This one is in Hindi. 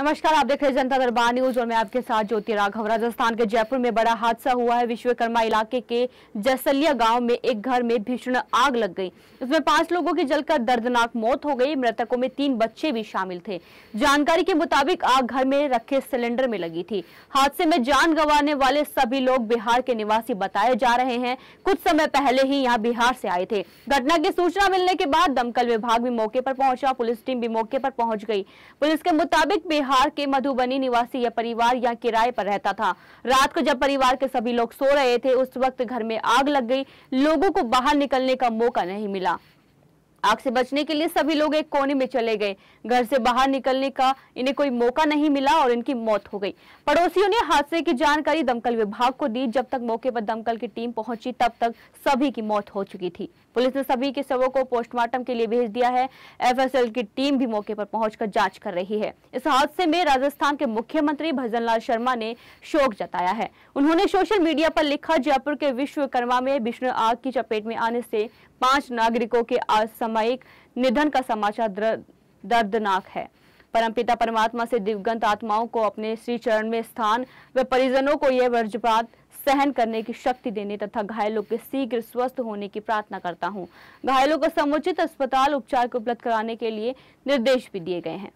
नमस्कार आप देख रहे हैं जनता दरबार न्यूज और मैं आपके साथ ज्योति राघव राजस्थान के जयपुर में बड़ा हादसा हुआ है विश्वकर्मा इलाके के जसलिया गांव में एक घर में भीषण आग लग गई इसमें पांच लोगों की जलकर दर्दनाक मौत हो गई मृतकों में तीन बच्चे भी शामिल थे जानकारी के मुताबिक आग घर में रखे सिलेंडर में लगी थी हादसे में जान गंवाने वाले सभी लोग बिहार के निवासी बताए जा रहे हैं कुछ समय पहले ही यहाँ बिहार से आए थे घटना की सूचना मिलने के बाद दमकल विभाग भी मौके पर पहुंचा पुलिस टीम भी मौके पर पहुंच गई पुलिस के मुताबिक बिहार बिहार के मधुबनी निवासी यह परिवार यहाँ किराए पर रहता था रात को जब परिवार के सभी लोग सो रहे थे उस वक्त घर में आग लग गई लोगों को बाहर निकलने का मौका नहीं मिला आग से बचने के लिए सभी लोग एक कोने में चले गए घर से बाहर निकलने का इन्हें कोई मौका नहीं मिला और इनकी मौत हो गई पड़ोसियों ने हादसे की जानकारी दमकल विभाग को दी जब तक मौके पर दमकल की टीम पहुंची तब तक सभी की मौत हो चुकी थी पुलिस ने सभी के शवों को पोस्टमार्टम के लिए भेज दिया है एफ की टीम भी मौके पर पहुंचकर जांच कर रही है इस हादसे में राजस्थान के मुख्यमंत्री भजन शर्मा ने शोक जताया है उन्होंने सोशल मीडिया पर लिखा जयपुर के विश्वकर्मा में विष्णु आग की चपेट में आने से पांच नागरिकों के आज समय सामयिक निधन का समाचार दर्दनाक है परमपिता परमात्मा से दिवगंत आत्माओं को अपने श्री चरण में स्थान व परिजनों को यह वर्जपात सहन करने की शक्ति देने तथा घायलों के शीघ्र स्वस्थ होने की प्रार्थना करता हूँ घायलों को समुचित अस्पताल उपचार को उपलब्ध कराने के लिए निर्देश भी दिए गए हैं